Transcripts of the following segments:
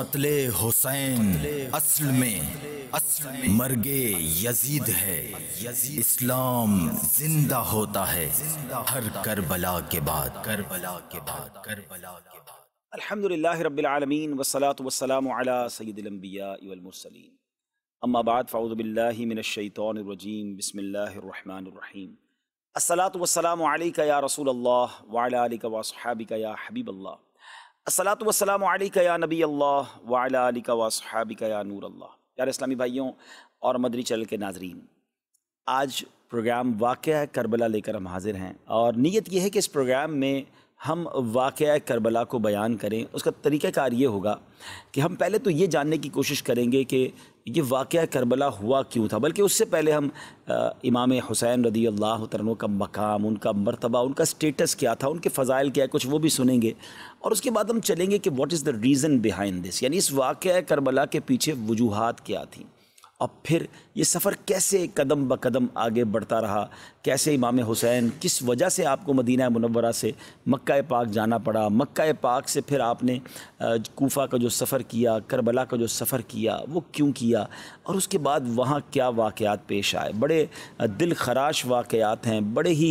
कत्ले हुसैन असल में असल मरगे यजीद है इस्लाम जिंदा होता है हर करबला के बाद करबला के बाद करबला के बाद अल्हम्दुलिल्लाह रब्बिल आलमीन वसलात वसलाम अला अंबिया वल मुरसलीन अम्मा बाद बिल्लाहि मिनश शैतानिर रजीम बिस्मिल्लाहिर रहमानिर रहीम बसमीम असलात अलैका या रसूल अल्लाह व अला आलिका व वासहाबिका या हबीब अल्लाह असलात वसलाम या नबी अल्लाह वालिका वसहाबिका या नूर अल्लाह यार इस्लामी भाइयों और मदरी चल के नाजरीन आज प्रोग्राम वाक़ करबला लेकर हम हाजिर हैं और नीयत यह है कि इस प्रोग्राम में हम वाक़ करबला को बयान करें उसका तरीक़ाक ये होगा कि हम पहले तो ये जानने की कोशिश करेंगे कि ये वाक़ करबला हुआ क्यों था बल्कि उससे पहले हम आ, इमाम हुसैन रदी अल्लाह तरनों का मकाम उनका मरतबा उनका स्टेटस क्या था उनके फ़ज़ाइल क्या है कुछ वो भी सुनेंगे और उसके बाद हम चलेंगे कि what is the reason behind this यानी इस वाक़ करबला के पीछे वजूहत क्या थी अब फिर ये सफ़र कैसे कदम ब कदम आगे बढ़ता रहा कैसे इमाम हुसैन किस वजह से आपको मदीना मनवरा से मक्का पाक जाना पड़ा मक्का पाक से फिर आपने कोफा का जो सफ़र किया करबला का जो सफ़र किया वो क्यों किया और उसके बाद वहाँ क्या वाक़ पेश आए बड़े दिल खराश वाक़ हैं बड़े ही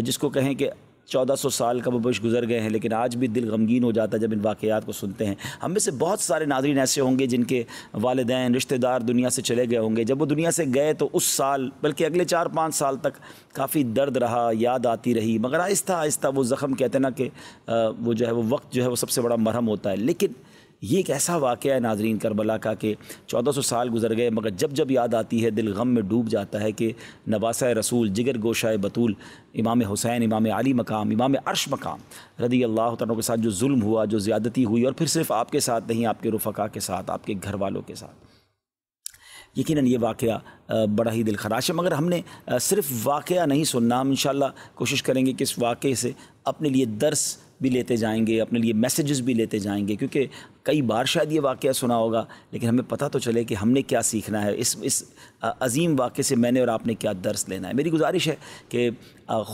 जिसको कहें कि चौदह सौ साल का बश गुजर गए हैं लेकिन आज भी दिल गमगीन हो जाता है जब इन वाकयात को सुनते हैं हम में से बहुत सारे नादरीन ऐसे होंगे जिनके वालदेन रिश्तेदार दुनिया से चले गए होंगे जब वो दुनिया से गए तो उस साल बल्कि अगले चार पाँच साल तक काफ़ी दर्द रहा याद आती रही मगर आहिस्ता आहिस्ता वो ज़ख़म कहते ना कि वो जो है वो वक्त जो है वो सबसे बड़ा मरहम होता है लेकिन ये एक ऐसा वाक़ है नाजरीन करबला का कि 1400 साल गुजर गए मगर जब जब याद आती है दिल गम में डूब जाता है कि नवासा रसूल जिगर गोशा बतूल इमाम हुसैन इमाम अली मकाम इमाम अरश मकाम रदी अल्लाह तनों के साथ जो जुल्म हुआ जो ज़्यादती हुई और फिर सिर्फ आपके साथ नहीं आपके रफ़ा के साथ आपके घर वालों के साथ यकीन ये वाक़ बड़ा ही दिल खराश है मगर हमने सिर्फ वाक़ नहीं सुनना हम इन कोशिश करेंगे कि इस वाक़े से अपने लिए दर्स भी लेते जाएंगे अपने लिए मैसेजेस भी लेते जाएंगे क्योंकि कई बार शायद ये वाक़ सुना होगा लेकिन हमें पता तो चले कि हमने क्या सीखना है इस इस अजीम वाक़े से मैंने और आपने क्या दर्स लेना है मेरी गुजारिश है कि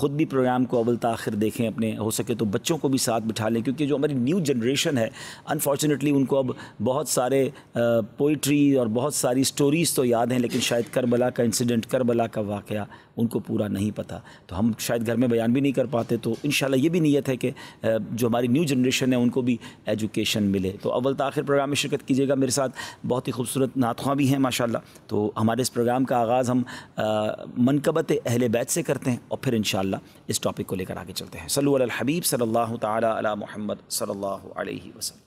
ख़ुद भी प्रोग्राम को अवल तखिर देखें अपने हो सके तो बच्चों को भी साथ बिठा लें क्योंकि जो हमारी न्यू जनरेशन है अनफॉर्चुनेटली उनको अब बहुत सारे पोइट्री और बहुत सारी स्टोरीज़ तो याद हैं लेकिन शायद करबला का इंसिडेंट करबला का वाक़ उनको पूरा नहीं पता तो हम शायद घर में बयान भी नहीं कर पाते तो इन ये भी नीयत है कि जो हमारी न्यू जनरेशन है उनको भी एजुकेशन मिले तो अव्वल आखिर प्रोग्राम में शिरकत कीजिएगा मेरे साथ बहुत ही खूबसूरत नातख्वां भी हैं माशा तो हमारे इस प्रोग्राम का आगाज़ हम मनकबत अहल बैत से करते हैं और फिर इन इस टॉपिक को लेकर आगे चलते हैं सलू हबीब सल्लल्लाहु तला अला सल्ला सल्लल्लाहु अलैहि वसल्लम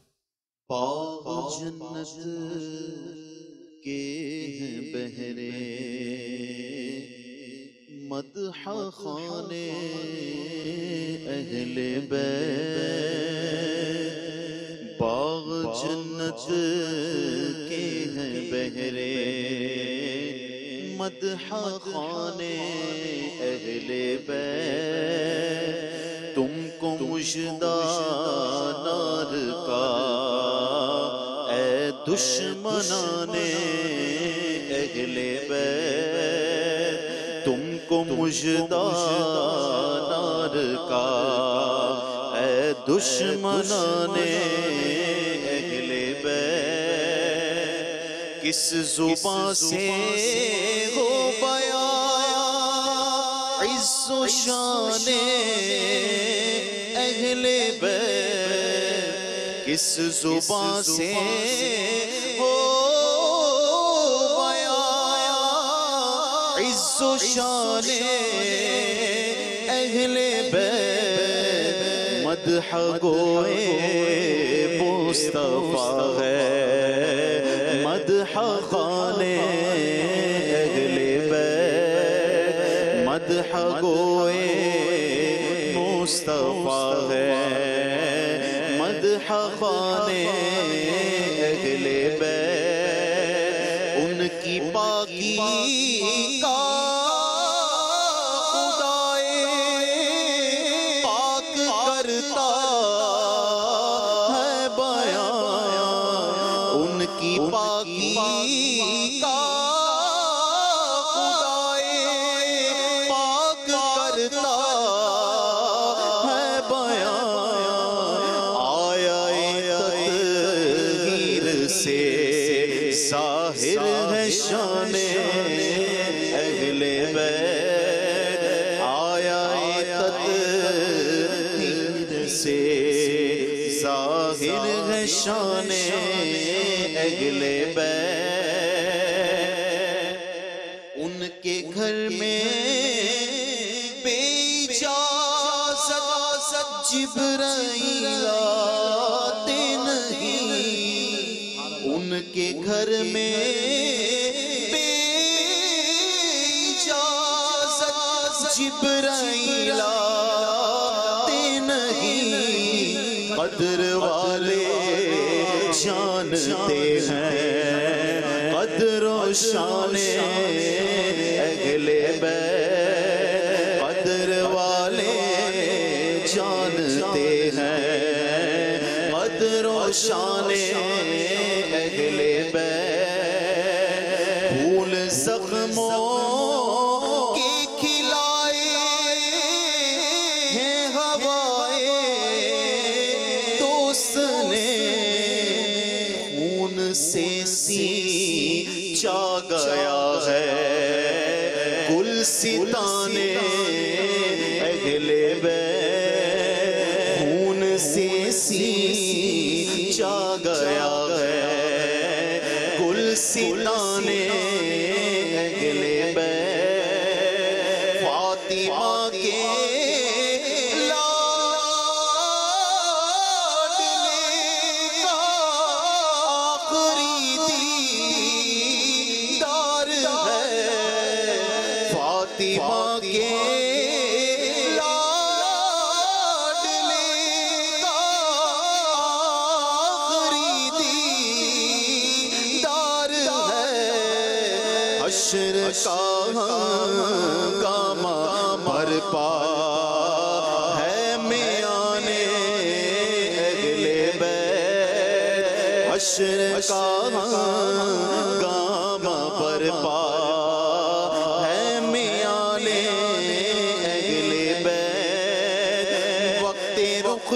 बहरे खाने अहले बै जन्नत के हैं बहरे मद खाने अहले बै तुमको मुशदार नार का ए दुश्मनाने अहले बै तुमको मुशदार नार का ए दुश्मनाने किस जुबा से हो बया इस शाने अहले किस जुबा से हो बया इस शाने अगले मदह गोए मुस्तफा है खाने अगले मदह गोए मुस्तफ़ा है मदह खाने अगले उनकी बाकी का शान अहले फूल जख्मों की खिलाए हैं हवाए दोस्त ने खून से सी चा गया है गुल सी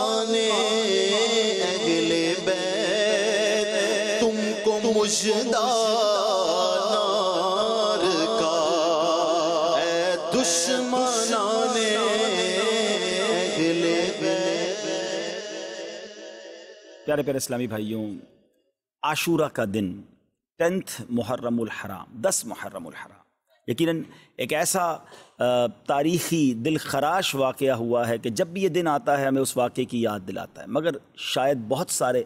दीवाने अगले बैत तुमको मुझदार का ए दुश्मनाने अगले प्यारे प्यारे इस्लामी भाइयों आशूरा का दिन टेंथ मुहर्रम हराम दस मुहर्रम हराम यकीनन एक ऐसा तारीख़ी दिल खराश वाक़ हुआ है कि जब भी ये दिन आता है हमें उस वाक़े की याद दिलाता है मगर शायद बहुत सारे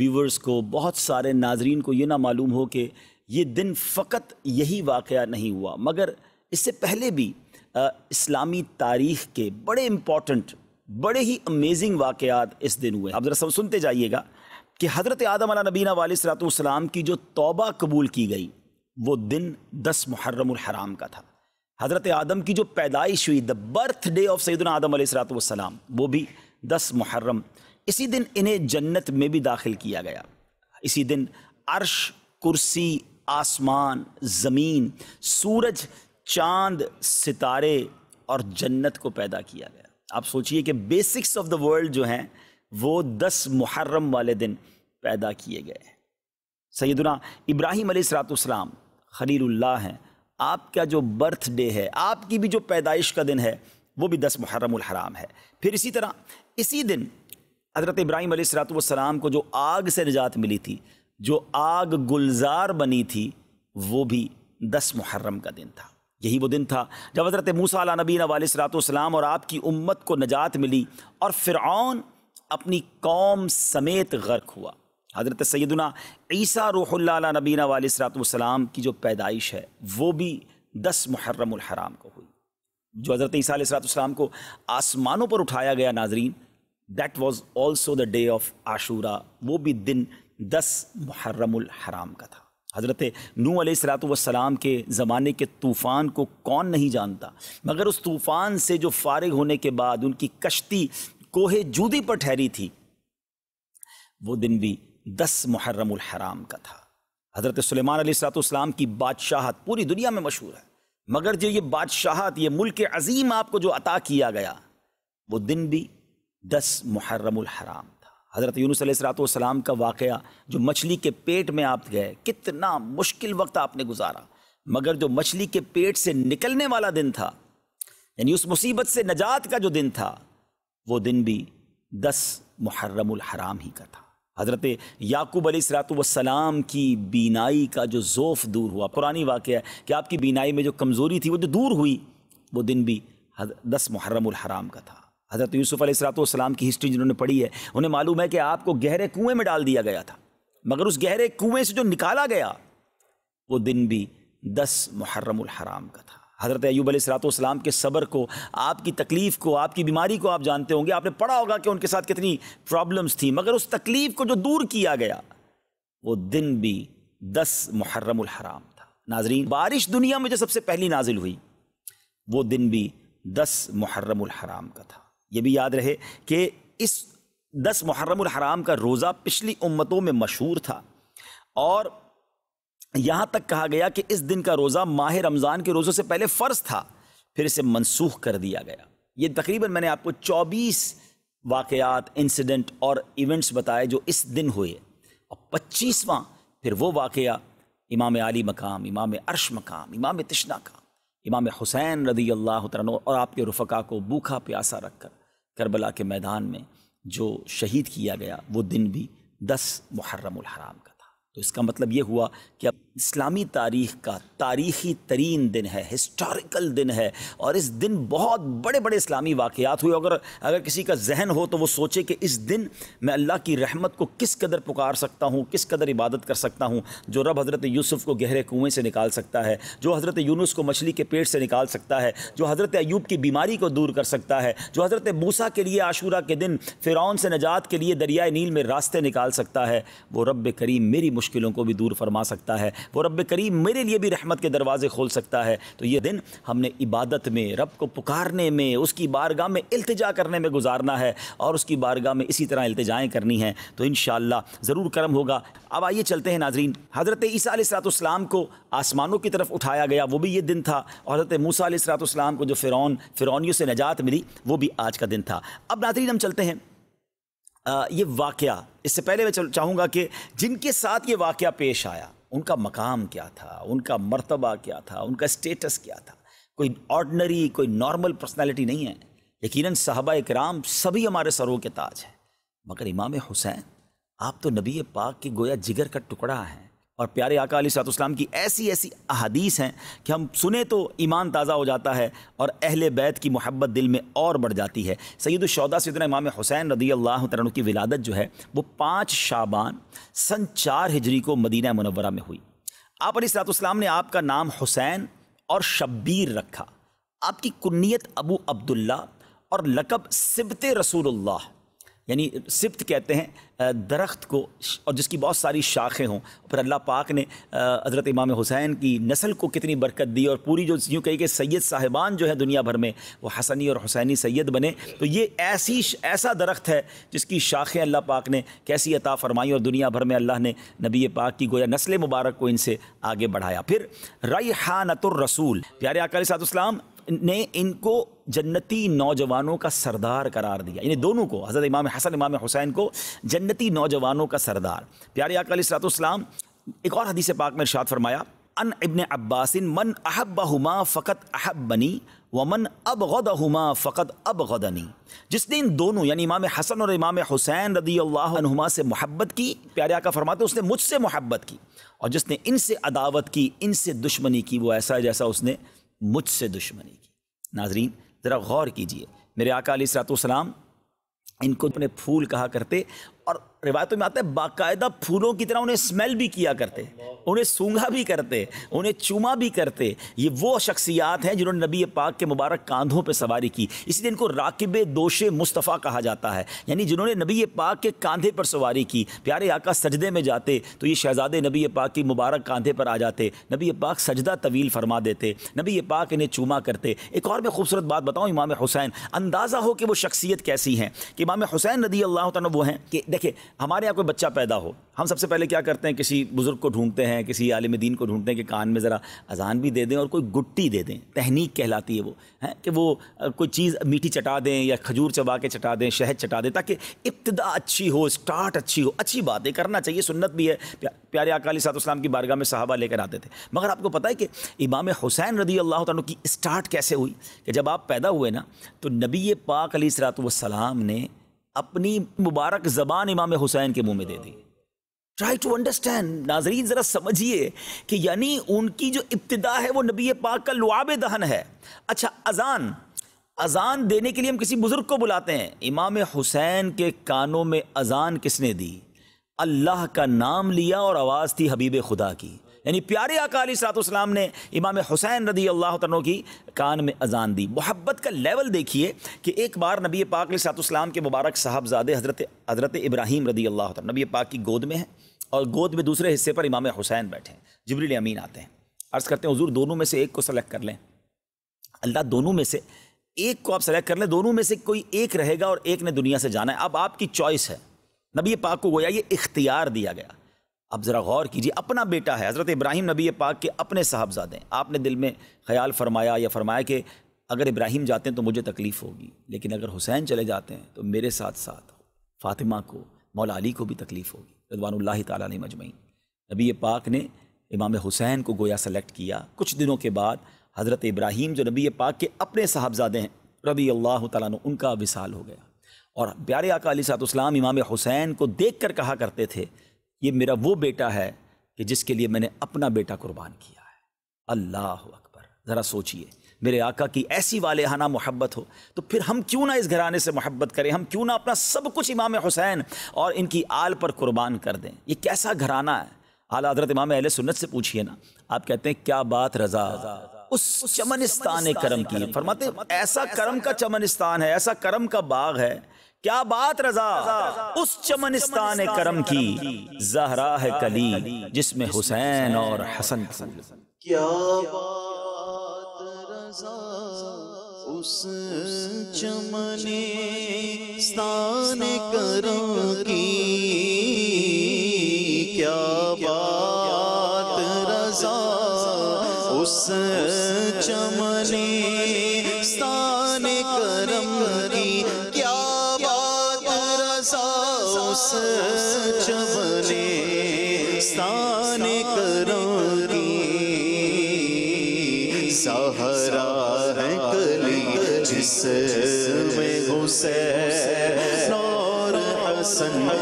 व्यूवर्स को बहुत सारे नाजरन को ये ना मालूम हो कि ये दिन फ़कत यही वाक़ नहीं हुआ मगर इससे पहले भी आ, इस्लामी तारीख़ के बड़े इम्पॉर्टेंट बड़े ही अमेजिंग वाक़ात इस दिन हुए आप ज़रा सुनते जाइएगा कि हज़रत आदम नबीना वाली सलातम की जो तोबा कबूल की गई वो दिन दस मुहर्रम हराम का था हज़रत आदम की जो पैदाइश हुई द बर्थ डे ऑफ सैदन आदम सलाम वो भी दस मुहर्रम इसी दिन इन्हें जन्नत में भी दाखिल किया गया इसी दिन अर्श कुर्सी आसमान ज़मीन सूरज चांद सितारे और जन्नत को पैदा किया गया आप सोचिए कि बेसिक्स ऑफ द वर्ल्ड जो हैं वो दस मुहर्रम वाले दिन पैदा किए गए हैं सैदना इब्राहिम सलाम खलील्ला हैं आपका जो बर्थ डे है आपकी भी जो पैदाइश का दिन है वो भी दस मुहर्रम है फिर इसी तरह इसी दिन हज़रत इब्राहिम सलाम को जो आग से निजात मिली थी जो आग गुलजार बनी थी वो भी दस मुहर्रम का दिन था यही वो दिन था जब हज़रत मूसा नबीन सलातम और आपकी उम्मत को निजात मिली और फ़िरौन अपनी कौम समेत गर्क हुआ हज़रत सैदुना ईसा रूहुल्ला नबीना वाल सलाम की जो पैदाइश है वो भी दस मुहर्रम हराम को हुई जो हज़रत ईसीम को आसमानों पर उठाया गया नाजरीन that was also the day of Ashura वो भी दिन दस मुहर्रम हराम का था हज़रत नू सलाम के ज़माने के तूफ़ान को कौन नहीं जानता मगर उस तूफ़ान से जो फारग होने के बाद उनकी कश्ती कोहे जूदी पर ठहरी थी वो दिन भी दस मुहर्रम हराम का था हज़रत सलेमान सलाम की बादशाहत पूरी दुनिया में मशहूर है मगर जो ये बादशाहत ये मुल्क अजीम आपको जो अता किया गया वो दिन भी दस मुहर्रम हराम था हज़रत यूनुस सलाम का वाक़ जो मछली के पेट में आप गए कितना मुश्किल वक्त आपने गुजारा मगर जो मछली के पेट से निकलने वाला दिन था यानी उस मुसीबत से नजात का जो दिन था वो दिन भी दस मुहर्रम हराम ही का था हज़रत याकूब अलीसलातम की बीनाई का जो ज़ोफ़ दूर हुआ पुरानी वाक़ है कि आपकी बीनाई में जो कमज़ोरी थी वो जो दूर हुई वो दिन भी दस मुहर्रम का था हज़रत यूसुफ़ अलैहिस्सलाम की हिस्ट्री जिन्होंने पढ़ी है उन्हें मालूम है कि आपको गहरे कुएँ में डाल दिया गया था मगर उस गहरे कुएँ से जो निकाला गया वो दिन भी दस मुहर्रम हराम का था हज़रत अयूब सलातोसलाम के सबर को आपकी तकलीफ़ को आपकी बीमारी को आप जानते होंगे आपने पढ़ा होगा कि उनके साथ कितनी प्रॉब्लम्स थी मगर उस तकलीफ़ को जो दूर किया गया वो दिन भी दस मुहर्रम हराम था नाजरीन बारिश दुनिया में जो सबसे पहली नाजिल हुई वो दिन भी दस मुहर्रम हराम का था ये भी याद रहे कि इस दस मुहर्रम हराम का रोज़ा पिछली उम्मतों में मशहूर था और यहां तक कहा गया कि इस दिन का रोज़ा माह रमज़ान के रोज़ों से पहले फ़र्ज था फिर इसे मनसूख कर दिया गया ये तकरीबन मैंने आपको 24 वाक़ात इंसिडेंट और इवेंट्स बताए जो इस दिन हुए और पच्चीसवा फिर वो वाक़ इमाम आली मकाम इमाम अर्श मकाम इमाम तश्ना का इमाम हुसैन रदी अल्लाह और आपके रफ़ा को भूखा प्यासा रख कर करबला के मैदान में जो शहीद किया गया वो दिन भी दस मुहर्रम हराम का तो इसका मतलब ये हुआ कि अब इस्लामी तारीख का तारीखी तरीन दिन है हिस्टोरिकल दिन है और इस दिन बहुत बड़े बड़े इस्लामी वाक़ात हुए अगर अगर किसी का जहन हो तो वो सोचे कि इस दिन मैं अल्लाह की रहमत को किस कदर पुकार सकता हूँ किस कदर इबादत कर सकता हूँ जो रब हज़रत यूसुफ़ को गहरे कुएँ से निकाल सकता है जो हज़रत यूनुस को मछली के पेट से निकाल सकता है जो हज़रत ऐब की बीमारी को दूर कर सकता है जो हज़रत मूसा के लिए आशूरा के दिन फ़िरौन से नजात के लिए दरियाए नील में रास्ते निकाल सकता है वो रब करीम मेरी मुश्किलों को भी दूर फरमा सकता है वो रब करीम मेरे लिए भी रहमत के दरवाज़े खोल सकता है तो ये दिन हमने इबादत में रब को पुकारने में उसकी बारगाह में अल्तजा करने में गुजारना है और उसकी बारगाह में इसी तरह अल्तजाएँ करनी हैं तो इन ज़रूर करम होगा अब आइए चलते हैं नाजरीन हज़रत ईसीतम को आसमानों की तरफ उठाया गया वो भी ये दिन था और हज़रत मूसा को जो फ़िरौन फ़िरौनियों से नजात मिली वो भी आज का दिन था अब नाजरीन हम चलते हैं आ, ये वाक़ इससे पहले मैं चाहूँगा कि जिनके साथ ये वाक़ पेश आया उनका मकाम क्या था उनका मर्तबा क्या था उनका स्टेटस क्या था कोई ऑर्डनरी कोई नॉर्मल पर्सनैलिटी नहीं है यकीनन साहबा कराम सभी हमारे सरों के ताज हैं मगर इमाम हुसैन आप तो नबी पाक के गोया जिगर का टुकड़ा हैं और प्यारे आका अली सलाम की ऐसी ऐसी अहदीस हैं कि हम सुने तो ईमान ताज़ा हो जाता है और अहल बैत की मोहब्बत दिल में और बढ़ जाती है सैद सैदुलशौदा सदन इमाम हुसैन रदी अल्लाह तन की विलादत जो है वो पाँच शाबान सन चार हिजरी को मदीना मनवरा में हुई आप अली सलाम ने आपका नाम हुसैन और शब्बीर रखा आपकी कुन्नीत अबू अब्दुल्ला और लकब सिबत रसूल यानी सिप्त कहते हैं दरख्त को और जिसकी बहुत सारी शाखें हों फिर अल्लाह पाक ने हज़रत इमाम हुसैन की नस्ल को कितनी बरकत दी और पूरी जो यूँ कही कि सैयद साहिबान जो है दुनिया भर में वो हसनी और हुसैनी सैयद बने तो ये ऐसी ऐसा दरख्त है जिसकी शाखें अल्लाह पाक ने कैसी अता फ़रमाई और दुनिया भर में अल्लाह ने नबी पाक की गोया नस्ल मुबारक को इनसे आगे बढ़ाया फिर रई रसूल प्यारे आकर सातुस्लाम ने इनको जन्नती नौजवानों का सरदार करार दिया इन्हें दोनों को हज़रत इमाम हसन इमाम हुसैन को जन्नती नौजवानों का सरदार प्यारे अकलाम एक और हदीस पाक में इर्शाद फरमाया अन इबन अब्बास मन अहबहुमा फ़कत बनी व मन अब गदहुमा फ़कत अब गदनी जिसने इन दोनों यानी इमाम हसन और इमाम हुसैन रदी अल्लाहुमा से मोहब्बत की प्यारे आका फरमाते उसने मुझसे मोहब्बत की और जिसने इनसे अदावत की इनसे दुश्मनी की वो ऐसा जैसा उसने मुझसे दुश्मनी की नाजरीन ज़रा गौर कीजिए मेरे आका सलाम इनको अपने फूल कहा करते रिवायतों में आता है बाकायदा फूलों की तरह उन्हें स्मेल भी किया करते उन्हें सूंघा भी करते उन्हें चूमा भी करते ये वो शख्सियात हैं जिन्होंने नबी पाक के मुबारक कांधों पर सवारी की दिन इनको राकिब दोशे मुस्तफ़ा कहा जाता है यानी जिन्होंने नबी पाक के कांधे पर सवारी की प्यारे आका सजदे में जाते तो ये शहजादे नबी पाक की मुबारक कांधे पर आ जाते नबी पाक सजदा तवील फरमा देते नबी पाक इन्हें चूमा करते एक और मैं खूबसूरत बात बताऊँ इमाम हुसैन अंदाज़ा हो कि वो शख्सियत कैसी हैं कि इमाम हुसैन नदी अल्लाह वो हैं कि देखिए हमारे यहाँ कोई बच्चा पैदा हो हम सबसे पहले क्या करते हैं किसी बुज़ुर्ग को ढूंढते हैं किसी आलिम दीन को ढूंढते हैं कि कान में ज़रा अजान भी दे दें और कोई गुट्टी दे दें तहनीक कहलाती है वो है कि वो कोई चीज़ मीठी चटा दें या खजूर चबा के चटा दें शहद चटा दें ताकि इब्तदा अच्छी हो स्टार्ट अच्छी हो अच्छी बात है करना चाहिए सुन्नत भी है प्यारे अकाली सातुस्लाम की बारगाह में साहबा लेकर आते थे मगर आपको पता है कि इमाम हुसैन रदी अल्लाह तु की स्टार्ट कैसे हुई कि जब आप पैदा हुए ना तो नबी पाक अली सलात ने अपनी मुबारक जबान इमाम हुसैन के मुंह में दे दी ट्राई टू अंडरस्टैंड नाजरीन ज़रा समझिए कि यानी उनकी जो इब्तदा है वो नबी पाक का लुआब दहन है अच्छा अजान अजान देने के लिए हम किसी बुज़ुर्ग को बुलाते हैं इमाम हुसैन के कानों में अजान किसने दी अल्लाह का नाम लिया और आवाज़ थी हबीब खुदा की यानी प्यारे अकाली सलातम ने इमाम हुसैन रदी अल्लाह तनों की कान में अजान दी मोहब्बत का लेवल देखिए कि एक बार नबी पाक सलातम के मुबारक साहबजादे हज़रत हज़रत इब्राहिम रदी अल्लाह तन नबी पाक की गोद में है और गोद में दूसरे हिस्से पर इमाम हुसैन बैठे हैं जबरील अमीन आते हैं अर्ज़ करते हैं हजूर दोनों में से एक को सेलेक्ट कर लें अल्लाह दोनों में से एक को आप सेलेक्ट कर लें दोनों में से कोई एक रहेगा और एक ने दुनिया से जाना है अब आपकी चॉइस है नबी पाक को गोया ये इख्तियार दिया गया आप ज़रा गौर कीजिए अपना बेटा है हज़रत इब्राहिम नबी पाक के अपने साहबजादे हैं आपने दिल में ख्याल फरमाया या फरमाया कि अगर इब्राहिम जाते हैं तो मुझे तकलीफ़ होगी लेकिन अगर हुसैन चले जाते हैं तो मेरे साथ साथ फ़ातिमा को मौला अली को भी तकलीफ़ होगी रदवान ताली मजमई नबी पाक ने इमाम हुसैन को गोया सेलेक्ट किया कुछ दिनों के बाद हज़रत इब्राहिम जो नबी पाक के अपने साहबजादे हैं रबी अल्लाह तु उनका विसाल हो गया और प्यारे आका अली इस्लाम इमाम हुसैन को देख कर कहा करते थे ये मेरा वो बेटा है कि जिसके लिए मैंने अपना बेटा कुर्बान किया है अल्लाह अकबर ज़रा सोचिए मेरे आका की ऐसी वाले हाना मोहब्बत हो तो फिर हम क्यों ना इस घराने से मोहब्बत करें हम क्यों ना अपना सब कुछ इमाम हुसैन और इनकी आल पर कुर्बान कर दें ये कैसा घराना है आला हजरत इमाम अहले सुन्नत से पूछिए ना आप कहते हैं क्या बात रजा उस चमनिस्तान करम की फरमाते ऐसा करम का चमनिस्तान है ऐसा करम का बाग है क्या बात रजा उस चमनिस्तान करम की जहरा है कली जिसमें हुसैन और हसन क्या बात रजा उस चमनिस्तान करम की क्या बात रजा उस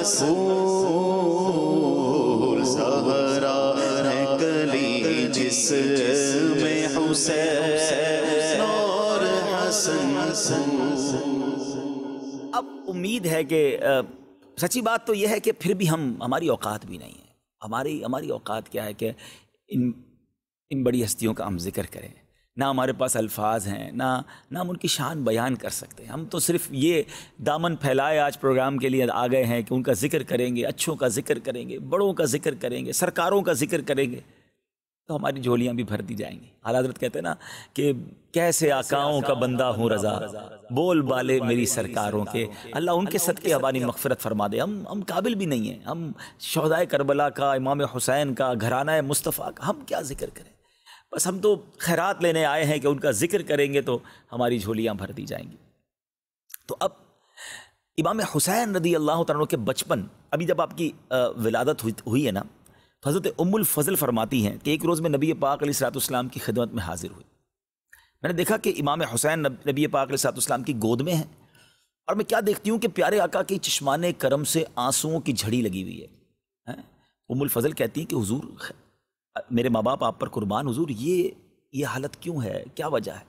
रसूल सहरा है कली जिस में हुसैन और हसन अब उम्मीद है कि सच्ची बात तो यह है कि फिर भी हम हमारी औकात भी नहीं है हमारी हमारी औकात क्या है कि इन इन बड़ी हस्तियों का हम जिक्र करें ना हमारे पास अल्फाज हैं ना ना हम उनकी शान बयान कर सकते हैं हम तो सिर्फ ये दामन फैलाए आज प्रोग्राम के लिए आ गए हैं कि उनका ज़िक्र करेंगे अच्छों का ज़िक्र करेंगे बड़ों का ज़िक्र करेंगे सरकारों का ज़िक्र करेंगे तो हमारी झोलियाँ भी भर दी जाएंगी हजरत कहते हैं ना कि कैसे आकाओं का बंदा हूँ रज़ा बोल बाले मेरी सरकारों के अल्लाह उनके सद के हवानी मकफरत फरमा दे हम हम काबिल भी नहीं हैं हम शहदाय करबला का इमाम हुसैन का घराना मुस्तफ़ा का हम क्या जिक्र करें बस हम तो खैरात लेने आए हैं कि उनका जिक्र करेंगे तो हमारी झोलियाँ भर दी जाएंगी तो अब इमाम हुसैन रदी अल्लाह तन के बचपन अभी जब आपकी विलादत हुई है ना तो हज़रत उमुल फजल फरमाती हैं कि एक रोज़ में नबी पाक सलातम की खिदमत में हाजिर हुई मैंने देखा कि इमाम हुसैन नबी पाक सलातम की गोद में हैं और मैं क्या देखती हूँ कि प्यारे आका के चश्मान करम से आंसुओं की झड़ी लगी हुई है, है? उमुल फजल कहती हैं कि हुजूर मेरे माँ बाप आप पर कुर्बान हजूर ये ये हालत क्यों है क्या वजह है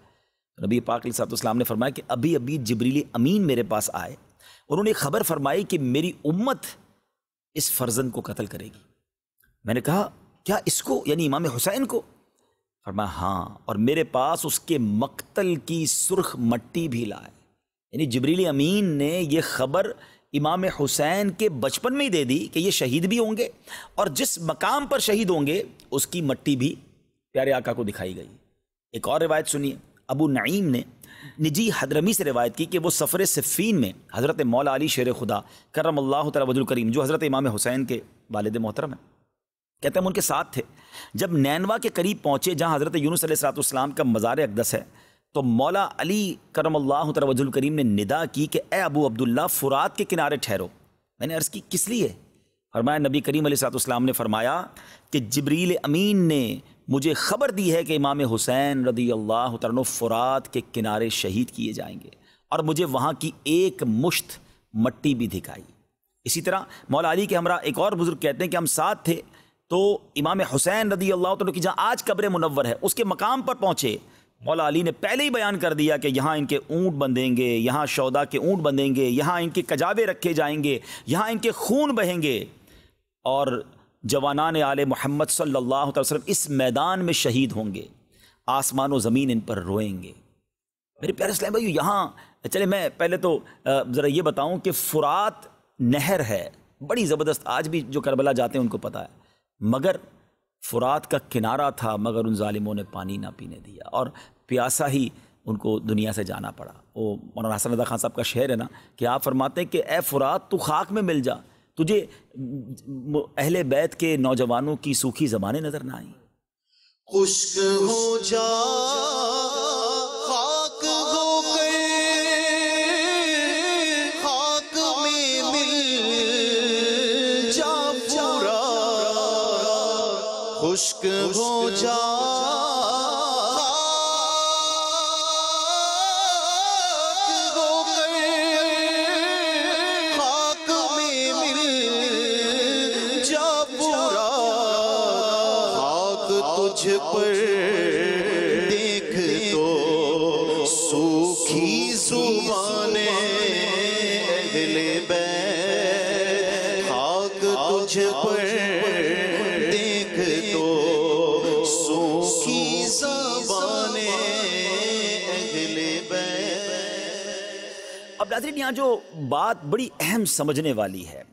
नबी पाक सलाम ने फरमाया कि अभी अभी जबरीली अमीन मेरे पास आए उन्होंने खबर फरमाई कि मेरी उम्मत इस फर्जन को कत्ल करेगी मैंने कहा क्या इसको यानी इमाम हुसैन को फरमाया हाँ और मेरे पास उसके मकतल की सुर्ख मट्टी भी लाए यानी जबरीली अमीन ने यह खबर इमाम हुसैन के बचपन में ही दे दी कि ये शहीद भी होंगे और जिस मकाम पर शहीद होंगे उसकी मट्टी भी प्यारे आका को दिखाई गई एक और रिवायत सुनिए अबू नईम ने निजी हदरमी से रिवायत की कि वो सफ़र सिफ़ीन में हज़रत मौला अली शेर खुदा करम अल्लाह करीम जो हज़रत इमाम हुसैन के वालद मोहतरम हैं कहते हम उनके साथ थे जब नैनवा के करीब पहुँचे जहाँ हज़रत यूनुस का मज़ार अकदस है तो मौला अली करम अल्लाह तरवजुल करीम ने निदा की कि ए अबू अब्दुल्ला फ़ुरात के किनारे ठहरो मैंने अर्ज़ की किस लिए फरमाया नबी करीम सात उसम ने फरमाया कि जबरील अमीन ने मुझे ख़बर दी है कि इमाम हुसैन रदी अल्लाह तरन फ़ुरात के किनारे शहीद किए जाएंगे और मुझे वहाँ की एक मुश्त मट्टी भी दिखाई इसी तरह मौला अली के हमरा एक और बुज़ुर्ग कहते हैं कि हम साथ थे तो इमाम हुसैन रदी अल्लाह तु की जहाँ आज कब्र मुनवर है उसके मकाम पर पहुँचे मौला अली ने पहले ही बयान कर दिया कि यहाँ इनके ऊँट बंधेंगे यहाँ शौदा के ऊँट बंधेंगे यहाँ इनके कजावे रखे जाएंगे यहाँ इनके खून बहेंगे और जवानान आल मोहम्मद सल्लल्लाहु अलैहि वसल्लम इस मैदान में शहीद होंगे आसमान व ज़मीन इन पर रोएंगे मेरे प्यारे इस्लाम भाई यहाँ चले मैं पहले तो ज़रा ये बताऊँ कि फ़ुरात नहर है बड़ी ज़बरदस्त आज भी जो करबला जाते हैं उनको पता है मगर फुरात का किनारा था मगर उन ालिमों ने पानी ना पीने दिया और प्यासा ही उनको दुनिया से जाना पड़ा वो मौलाना हसन रदा खान साहब का शहर है ना कि आप फरमाते हैं कि ए फुरात तू खाक में मिल जा तुझे अहले बैत के नौजवानों की सूखी जबानें नज़र ना आई खुश्क हो जा खुश्क हो जाओ नाजरीन यहाँ जो बात बड़ी अहम समझने वाली है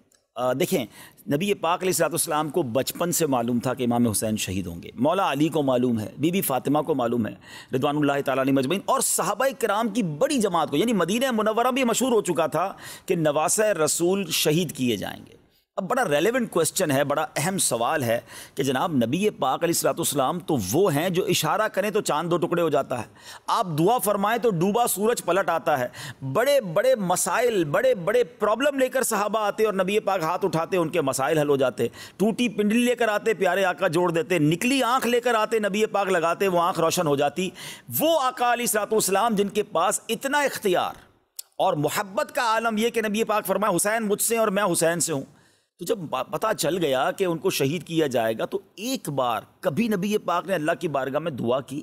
देखें नबी पाक सलाम को बचपन से मालूम था कि इमाम हुसैन शहीद होंगे मौला अली को मालूम है बीबी फातिमा को मालूम है रिदवान ताली मजमैन और साहबा कराम की बड़ी जमात को यानी मदीन मनवरा भी मशहूर हो चुका था कि नवास रसूल शहीद किए जाएंगे अब बड़ा रेलिवेंट क्वेश्चन है बड़ा अहम सवाल है कि जनाब नबी पाक सलाम तो वो हैं जो इशारा करें तो चांद दो टुकड़े हो जाता है आप दुआ फरमाएं तो डूबा सूरज पलट आता है बड़े बड़े मसाइल बड़े बड़े प्रॉब्लम लेकर साहबा आते और नबी पाक हाथ उठाते उनके मसाइल हल हो जाते टूटी पिंडली लेकर आते प्यारे आका जोड़ देते निकली आँख लेकर आते नबी पाक लगाते वो आँख रोशन हो जाती वो आका सलाम जिनके पास इतना इख्तियार और मोहब्बत का आलम यह कि नबी पाक फरमाए हुसैन मुझसे और मैं हुसैन से हूँ तो जब पता चल गया कि उनको शहीद किया जाएगा तो एक बार कभी नबी पाक ने अल्लाह की बारगाह में दुआ की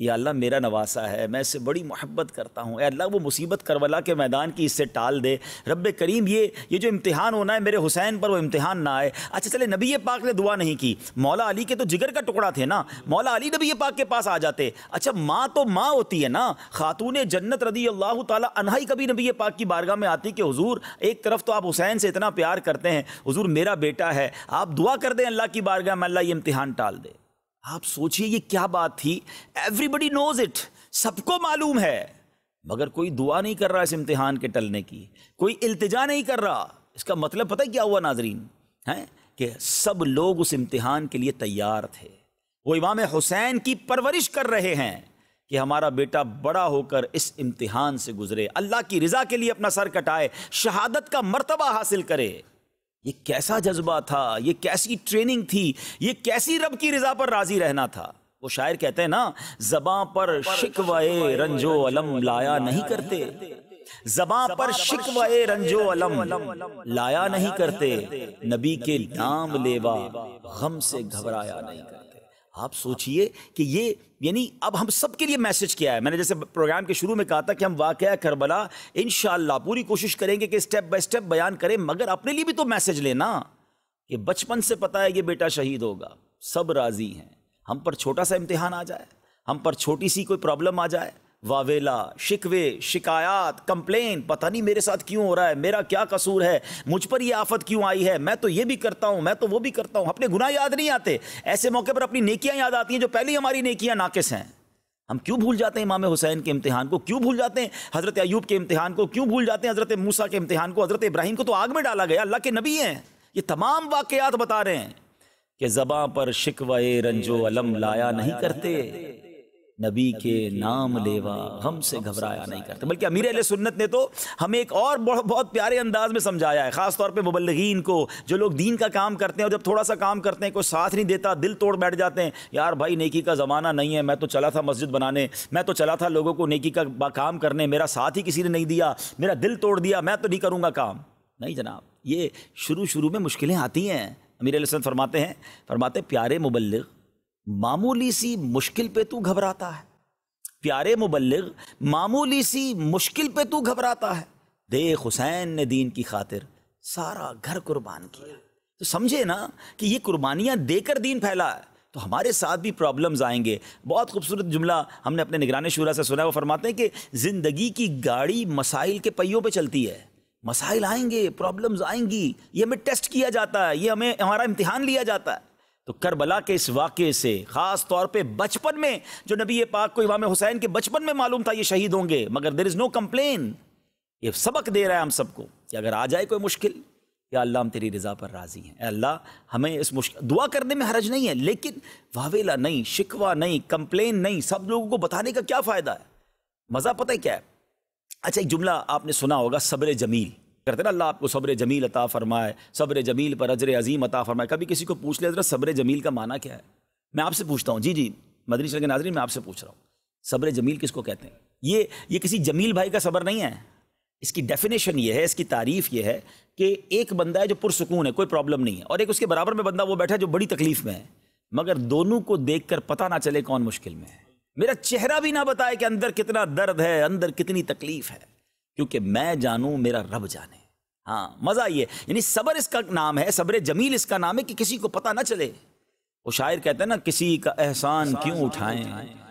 या अल्लाह मेरा नवासा है मैं इससे बड़ी मोहब्बत करता हूँ अल्लाह वो मुसीबत करवला के मैदान की इससे टाल दे रब करीम ये ये जो इम्तिहान होना है मेरे हुसैन पर वो इम्तिहान ना आए अच्छा चले नबी पाक ने दुआ नहीं की मौला अली के तो जिगर का टुकड़ा थे ना मौला अली नबी पाक के पास आ जाते अच्छा माँ तो माँ होती है ना खातून जन्नत रदी अल्लाह तही कभी नबी पाक की बारगाह में आती कि हजूर एक तरफ तो आप हुसैन से इतना प्यार करते हैं हजूर मेरा बेटा है आप दुआ कर दें अल्लाह की बारगाह में अल्लाह ये इम्तिहान टाल दे आप सोचिए ये क्या बात थी एवरीबडी नोज इट सबको मालूम है मगर कोई दुआ नहीं कर रहा इस इम्तिहान के टलने की कोई इल्तजा नहीं कर रहा इसका मतलब पता क्या हुआ नाजरीन हैं कि सब लोग उस इम्तिहान के लिए तैयार थे वो इमाम हुसैन की परवरिश कर रहे हैं कि हमारा बेटा बड़ा होकर इस इम्तिहान से गुजरे अल्लाह की रज़ा के लिए अपना सर कटाए शहादत का मर्तबा हासिल करे ये कैसा जज्बा था ये कैसी ट्रेनिंग थी ये कैसी रब की रजा पर राजी रहना था वो शायर कहते हैं ना जबां पर शिकवाए रंजो अलम लाया नहीं करते जबां पर शिकवाए रंजो अलम लाया नहीं करते नबी के नाम लेवा गम से घबराया नहीं करते आप सोचिए कि ये यानी अब हम सब के लिए मैसेज किया है मैंने जैसे प्रोग्राम के शुरू में कहा था कि हम वाक़ करबला इन पूरी कोशिश करेंगे कि स्टेप बाय स्टेप बयान करें मगर अपने लिए भी तो मैसेज लेना कि बचपन से पता है ये बेटा शहीद होगा सब राज़ी हैं हम पर छोटा सा इम्तिहान आ जाए हम पर छोटी सी कोई प्रॉब्लम आ जाए वावेला शिकवे शिकायत कंप्लेन पता नहीं मेरे साथ क्यों हो रहा है मेरा क्या कसूर है मुझ पर यह आफत क्यों आई है मैं तो ये भी करता हूँ मैं तो वो भी करता हूँ अपने गुनाह याद नहीं आते ऐसे मौके पर अपनी नेकियाँ याद आती हैं जो पहले हमारी नेकियाँ नाकिस हैं हम क्यों भूल जाते हैं इमाम हुसैन के इम्तिहान को क्यों भूल जाते हैं हज़रत अयूब के इम्तिहान को क्यों भूल जाते हैं हज़रत मूसा के इम्तिहान को हज़रत इब्राहिम को तो आग में डाला गया अल्लाह के नबी हैं ये तमाम वाक़ात बता रहे हैं कि ज़बाँ पर शिकवा रंजो अलम लाया नहीं करते नबी के नाम लेवा हमसे घबराया नहीं करते बल्कि अमीर मतलब अल सुन्नत ने तो हमें एक और बहुत प्यारे अंदाज में समझाया है ख़ास तौर पे मुबलगिन को जो लोग दीन का काम करते हैं और जब थोड़ा सा काम करते हैं कोई साथ नहीं देता दिल तोड़ बैठ जाते हैं यार भाई नेकी का ज़माना नहीं है मैं तो चला था मस्जिद बनाने मैं तो चला था लोगों को नेकी का काम करने मेरा साथ ही किसी ने नहीं दिया मेरा दिल तोड़ दिया मैं तो नहीं करूँगा काम नहीं जनाब ये शुरू शुरू में मुश्किलें आती हैं अमीर फरमाते हैं फरमाते प्यारे मुबलग मामूली सी मुश्किल पे तू घबराता है प्यारे मुबल्लिग मामूली सी मुश्किल पे तू घबराता है देख हुसैन ने दीन की खातिर सारा घर कुर्बान किया तो समझे ना कि ये कुर्बानियाँ देकर दीन फैला है तो हमारे साथ भी प्रॉब्लम्स आएंगे बहुत खूबसूरत जुमला हमने अपने निगरानी शुरा से सुना वो फरमाते हैं कि ज़िंदगी की गाड़ी मसाइल के पहियों पे चलती है मसाइल आएंगे प्रॉब्लम्स आएंगी ये हमें टेस्ट किया जाता है ये हमें हमारा इम्तिहान लिया जाता है तो करबला के इस वाक़े से ख़ास तौर पे बचपन में जो नबी पाक को इमाम हुसैन के बचपन में मालूम था ये शहीद होंगे मगर देर इज़ नो कंप्लेन ये सबक दे रहा है हम सबको कि अगर आ जाए कोई मुश्किल या अल्लाह हम तेरी रज़ा पर राज़ी हैं अल्लाह हमें इस मुश्किल दुआ करने में हरज नहीं है लेकिन वावेला नहीं शिकवा नहीं कंप्लेन नहीं सब लोगों को बताने का क्या फ़ायदा है मज़ा पता है क्या है अच्छा एक जुमला आपने सुना होगा सब्र जमील करते ना अल्लाह आपको सब्र जमील अता फरमाए सब्र जमील पर अजर अजीम अता फरमाए कभी किसी को पूछ ले हज़रत सब्र जमील का माना क्या है मैं आपसे पूछता हूँ जी जी मदनी शर के नाजरी मैं आपसे पूछ रहा हूँ सब्र जमील किसको कहते हैं ये ये किसी जमील भाई का सब्र नहीं है इसकी डेफिनेशन ये है इसकी तारीफ ये है कि एक बंदा है जो पुरसकून है कोई प्रॉब्लम नहीं है और एक उसके बराबर में बंदा वो बैठा है जो बड़ी तकलीफ में है मगर दोनों को कर पता ना चले कौन मुश्किल में है मेरा चेहरा भी ना बताए कि अंदर कितना दर्द है अंदर कितनी तकलीफ है क्योंकि मैं जानू मेरा रब जाने हाँ मज़ा ये यानी सबर इसका नाम है सबर जमील इसका नाम है कि किसी को पता ना चले वो शायर कहते हैं ना किसी का एहसान क्यों उठाएं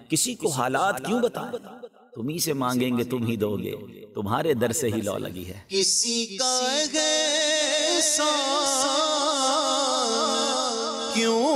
किसी को हालात क्यों बताएं तुम ही से मांगेंगे तुम ही दोगे तुम्हारे दर से ही लौ लगी है किसी का क्यों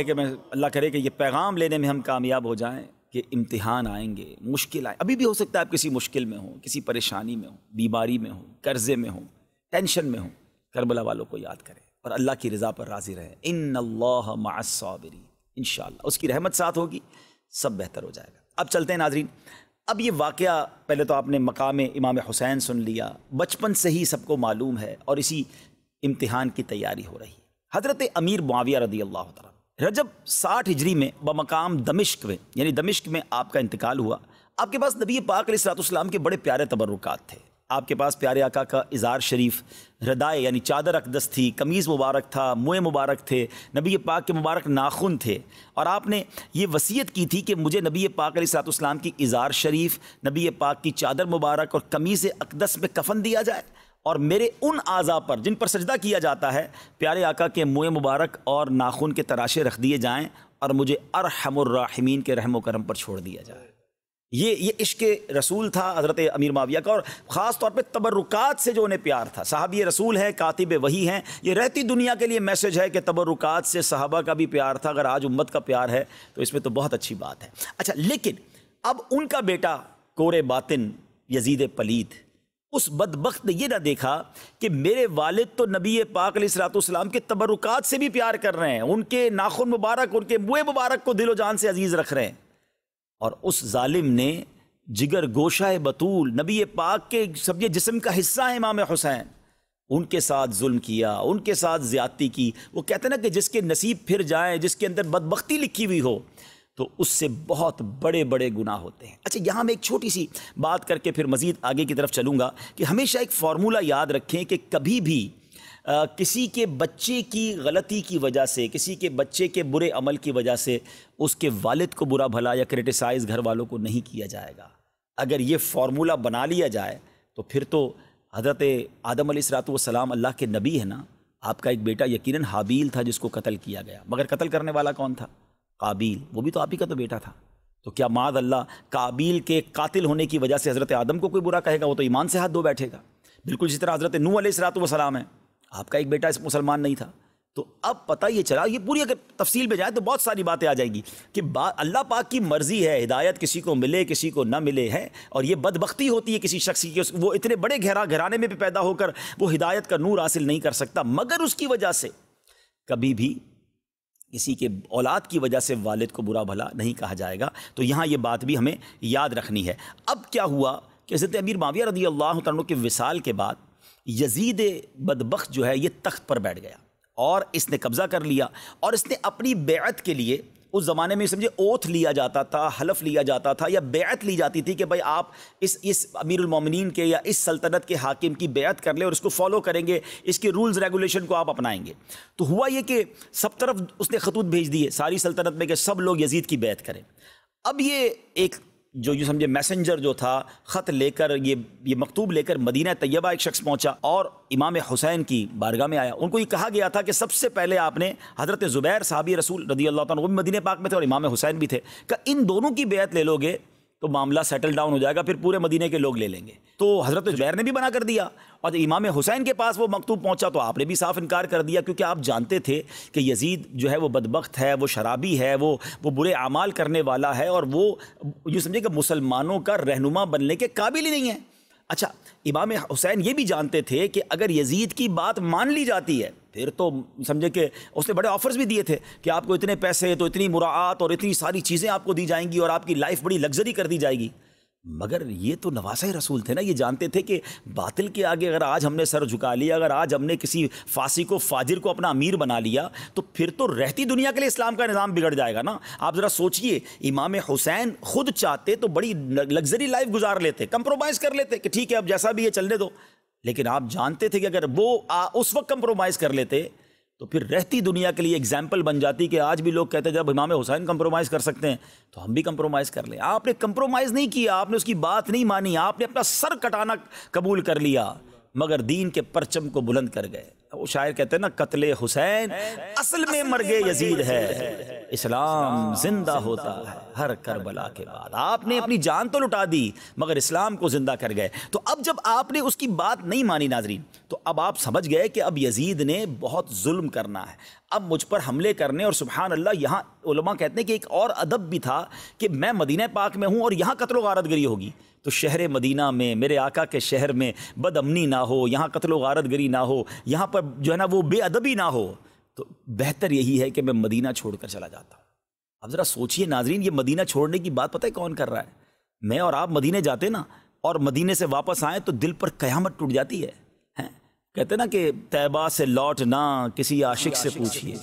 है कि मैं अल्लाह करे कि ये पैगाम लेने में हम कामयाब हो जाएं कि इम्तिहान आएंगे मुश्किल आए अभी भी हो सकता है आप किसी मुश्किल में हो किसी परेशानी में हो बीमारी में हो कर्ज़े में हो टेंशन में हो करबला वालों को याद करें और अल्लाह की रज़ा पर राज़ी रहे इन अल्लाह मासबरी इन उसकी रहमत साथ होगी सब बेहतर हो जाएगा अब चलते हैं नाजरीन अब ये वाक़ पहले तो आपने मकाम इमाम हुसैन सुन लिया बचपन से ही सबको मालूम है और इसी इम्तिहान की तैयारी हो रही है हज़रत अमीर माविया रदी अल्लाह तला रजब साठ हिजरी में बमकाम दमिश्क में यानी दमिश्क में आपका इंतकाल हुआ आपके पास नबी पाक सलातुसलाम के बड़े प्यारे तबरुकात थे आपके पास प्यारे आका का इज़ार शरीफ हृदय यानी चादर अकदस थी कमीज़ मुबारक था मुँह मुबारक थे नबी पाक के मुबारक नाखून थे और आपने ये वसीयत की थी कि मुझे नबी पाक सलातुसलाम की इज़ार शरीफ नबी पाक की चादर मुबारक और कमीज़ अकदस में कफन दिया जाए और मेरे उन आज़ा पर जिन पर सजदा किया जाता है प्यारे आका के मुँह मुबारक और नाखून के तराशे रख दिए जाएँ और मुझे अरहमरमीन के रहम करम पर छोड़ दिया जाए ये ये इश्क रसूल था हज़रत अमीर माविया का और ख़ास तौर पे तबरुकात से जो उन्हें प्यार था साहब ये रसूल हैं कातिब वही हैं ये रहती दुनिया के लिए मैसेज है कि तबरुकात से साहबा का भी प्यार था अगर आज उम्मत का प्यार है तो इसमें तो बहुत अच्छी बात है अच्छा लेकिन अब उनका बेटा कोरे बातिन यजीद पलीत उस बदबक ने यह ना देखा कि मेरे वालिद तो नबी पाक सलाम के तबरुकात से भी प्यार कर रहे हैं उनके नाखुन मुबारक उनके मुए मुबारक को दिलो जान से अजीज़ रख रहे हैं और उस ालिम ने जिगर गोशा बतूल नबी पाक के सभी जिसम का हिस्सा है इमाम हुसैन उनके साथ जुल्म किया उनके साथ ज़्यादती की वो कहते ना कि जिसके नसीब फिर जाए जिसके अंदर बदबख्ती लिखी हुई हो तो उससे बहुत बड़े बड़े गुनाह होते हैं अच्छा यहाँ मैं एक छोटी सी बात करके फिर मज़ीद आगे की तरफ चलूँगा कि हमेशा एक फार्मूला याद रखें कि कभी भी आ, किसी के बच्चे की गलती की वजह से किसी के बच्चे के बुरे अमल की वजह से उसके वालिद को बुरा भला या क्रिटिसाइज़ घर वालों को नहीं किया जाएगा अगर ये फार्मूला बना लिया जाए तो फिर तो हज़रत आदम अलीसरात सलाम अल्लाह के नबी है ना आपका एक बेटा यकीनन हाबील था जिसको कत्ल किया गया मगर कत्ल करने वाला कौन था काबिल वो भी तो आप ही का तो बेटा था तो क्या माद अल्लाह काबिल के कातिल होने की वजह से हज़रत आदम को कोई बुरा कहेगा वो तो ईमान से हाथ धो बैठेगा बिल्कुल जिस तरह हज़रत नू सलाम है आपका एक बेटा इस मुसलमान नहीं था तो अब पता ये चला ये पूरी अगर तफसील में जाए तो बहुत सारी बातें आ जाएगी कि बात अल्लाह पाक की मर्ज़ी है हिदायत किसी को मिले किसी को ना मिले है और ये बदबख्ती होती है किसी शख्स की वो इतने बड़े घेरा घराने में भी पैदा होकर वो हिदायत का नूर हासिल नहीं कर सकता मगर उसकी वजह से कभी भी किसी के औलाद की वजह से वालिद को बुरा भला नहीं कहा जाएगा तो यहाँ ये बात भी हमें याद रखनी है अब क्या हुआ कि हज़रत अमीर माविया रदी अल्लाह तु के विसाल के बाद यजीद बदबक जो है ये तख्त पर बैठ गया और इसने कब्ज़ा कर लिया और इसने अपनी बेअत के लिए उस ज़माने में समझे ओथ लिया जाता था हलफ लिया जाता था या बेत ली जाती थी कि भाई आप इस इस अमीरमिन के या इस सल्तनत के हाकिम की बेत कर लें और इसको फॉलो करेंगे इसके रूल्स रेगुलेशन को आप अपनाएंगे तो हुआ ये कि सब तरफ उसने खतूत भेज दिए सारी सल्तनत में कि सब लोग यजीद की बैत करें अब ये एक जो यूँ समझे मैसेंजर जो था ख़त लेकर ये ये मकतूब लेकर मदीना तैयबा एक शख्स पहुँचा और इमाम हुसैन की बारगाह में आया उनको ये कहा गया था कि सबसे पहले आपने हज़रत ज़ुबैर साहबी रसूल रदी अल्लाह तुम मदीन पाक में थे और इमाम हुसैन भी थे का इन दोनों की बेत ले लोगे तो मामला सेटल डाउन हो जाएगा फिर पूरे मदीने के लोग ले लेंगे तो हज़रत जुबैर ने भी मना कर दिया और इमाम हुसैन के पास वो मकतूब पहुंचा तो आपने भी साफ इनकार कर दिया क्योंकि आप जानते थे कि यजीद जो है वो बदबخت है वो शराबी है वो वो बुरे अमाल करने वाला है और वो यूँ समझे कि मुसलमानों का रहनुमा बनने के काबिल ही नहीं है अच्छा इमाम हुसैन ये भी जानते थे कि अगर यजीद की बात मान ली जाती है फिर तो समझे कि उसने बड़े ऑफर्स भी दिए थे कि आपको इतने पैसे तो इतनी मुरात और इतनी सारी चीज़ें आपको दी जाएंगी और आपकी लाइफ बड़ी लग्जरी कर दी जाएगी मगर ये तो नवासा रसूल थे ना ये जानते थे कि बातिल के आगे अगर आज हमने सर झुका लिया अगर आज हमने किसी फांसी को फाजिर को अपना अमीर बना लिया तो फिर तो रहती दुनिया के लिए इस्लाम का निज़ाम बिगड़ जाएगा ना आप ज़रा सोचिए इमाम हुसैन खुद चाहते तो बड़ी लग्जरी लाइफ गुजार लेते कंप्रोमाइज़ कर लेते कि ठीक है अब जैसा भी ये चलने दो लेकिन आप जानते थे कि अगर वो आ, उस वक्त कंप्रोमाइज़ कर लेते तो फिर रहती दुनिया के लिए एग्जाम्पल बन जाती कि आज भी लोग कहते हैं जब इमाम हुसैन कंप्रोमाइज़ कर सकते हैं तो हम भी कंप्रोमाइज़ कर लें आपने कंप्रोमाइज़ नहीं किया आपने उसकी बात नहीं मानी आपने अपना सर कटाना कबूल कर लिया मगर दीन के परचम को बुलंद कर गए वो शायर कहते हैं ना कतले हुसैन असल में मर्गे यजीद है इस्लाम जिंदा होता है हर करबला के बाद आपने अपनी जान तो लुटा दी मगर इस्लाम को जिंदा कर गए तो अब जब आपने उसकी बात नहीं मानी नाजरीन तो अब आप समझ गए कि अब यजीद ने बहुत जुल्म करना है अब मुझ पर हमले करने और सुबहान अल्लाह यहाँ उलमा कहते हैं कि एक और अदब भी था कि मैं मदीना पाक में हूँ और यहाँ कतलो गारतगरी होगी तो शहर मदीना में मेरे आका के शहर में बदमनी ना हो यहाँ कतलो गारतगरी ना हो यहाँ पर पर जो है ना वो बेअदबी ना हो तो बेहतर यही है कि मैं मदीना छोड़कर चला जाता हूँ अब ज़रा सोचिए नाजरीन ये मदीना छोड़ने की बात पता है कौन कर रहा है मैं और आप मदीने जाते ना और मदीने से वापस आएँ तो दिल पर कयामत टूट जाती है हैं कहते ना कि तैबा से लौट ना किसी आशिक से पूछिए